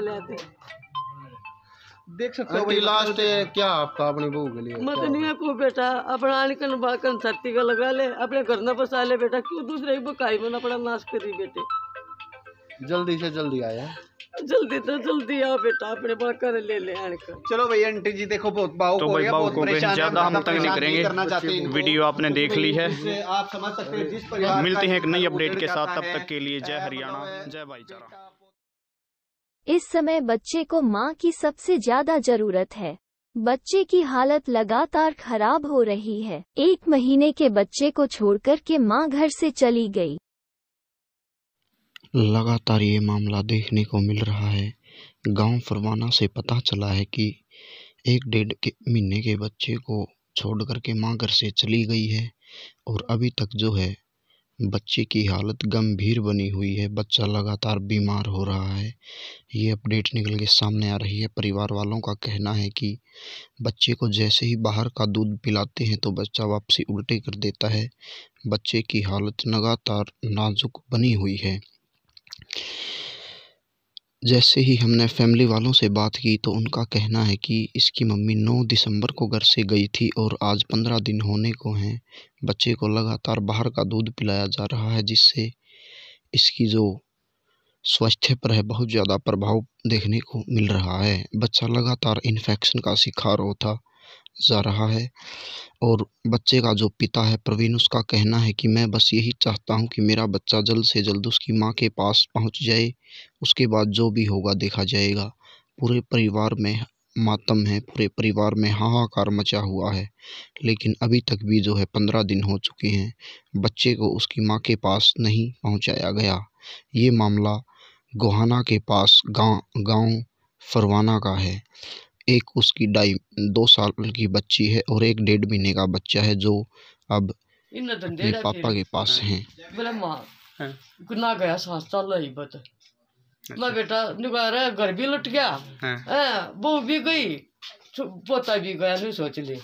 चले आते देख सकते हो भाई लास्ट मतलब क्या आपका अपनी बहू के लिए मत नहीं है को बेटा अपना अनकन बाकन छत्ती का लगा ले अपने घर ना बसा ले बेटा क्यों दूसरे की बकाई में अपना नाश करी बेटे जल्दी से जल्दी आया जल्दी तो जल्दी आओ बेटा अपने बाकर ले ले आनकर चलो भाई आंटी जी देखो बहुत भाव तो भाई भाव को ज्यादा हम तक नहीं करेंगे वीडियो आपने देख ली है आप समझ सकते हैं जिस परिवार मिलते हैं एक नई अपडेट के साथ तब तक के लिए जय हरियाणा जय भाईचारा इस समय बच्चे को माँ की सबसे ज्यादा जरूरत है बच्चे की हालत लगातार खराब हो रही है एक महीने के बच्चे को छोड़कर के माँ घर से चली गई लगातार ये मामला देखने को मिल रहा है गांव फरवाना से पता चला है कि एक डेढ़ के महीने के बच्चे को छोड़ के माँ घर से चली गई है और अभी तक जो है बच्चे की हालत गंभीर बनी हुई है बच्चा लगातार बीमार हो रहा है ये अपडेट निकल के सामने आ रही है परिवार वालों का कहना है कि बच्चे को जैसे ही बाहर का दूध पिलाते हैं तो बच्चा वापसी उल्टे कर देता है बच्चे की हालत लगातार नाजुक बनी हुई है जैसे ही हमने फैमिली वालों से बात की तो उनका कहना है कि इसकी मम्मी 9 दिसंबर को घर से गई थी और आज 15 दिन होने को हैं बच्चे को लगातार बाहर का दूध पिलाया जा रहा है जिससे इसकी जो स्वास्थ्य पर है बहुत ज़्यादा प्रभाव देखने को मिल रहा है बच्चा लगातार इन्फेक्शन का शिकार होता जा रहा है और बच्चे का जो पिता है प्रवीण उसका कहना है कि मैं बस यही चाहता हूँ कि मेरा बच्चा जल्द से जल्द उसकी माँ के पास पहुँच जाए उसके बाद जो भी होगा देखा जाएगा पूरे परिवार में मातम है पूरे परिवार में हाहाकार मचा हुआ है लेकिन अभी तक भी जो है पंद्रह दिन हो चुके हैं बच्चे को उसकी माँ के पास नहीं पहुँचाया गया ये मामला गोहाना के पास गांव गांव फरवाना का है एक उसकी डाई दो साल की बच्ची है और एक डेढ़ महीने का बच्चा है जो अब तो अपने पापा के पास हाँ। अच्छा। है मैं बेटा घर भी लुट गया हाँ। हाँ, भी गई तो पोता भी गया नहीं सोच ले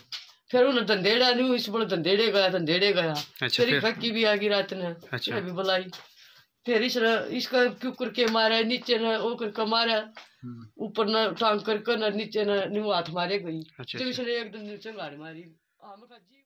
फिर उन्हें धंधेड़ा तो नहीं इस बड़े गया धंधेड़े गया अच्छा, फिर फैक्की भी आ गई रात ने अच्छा। भी बुलाई फिर इस इसका क्यों करके मारा नीचे न वो करके मारा हम्म। ऊपर न टांग करके न नीचे न न्यू हाथ मारे गई अच्छा, तो इसने एकदम नीचे मारी मारी आम खाजी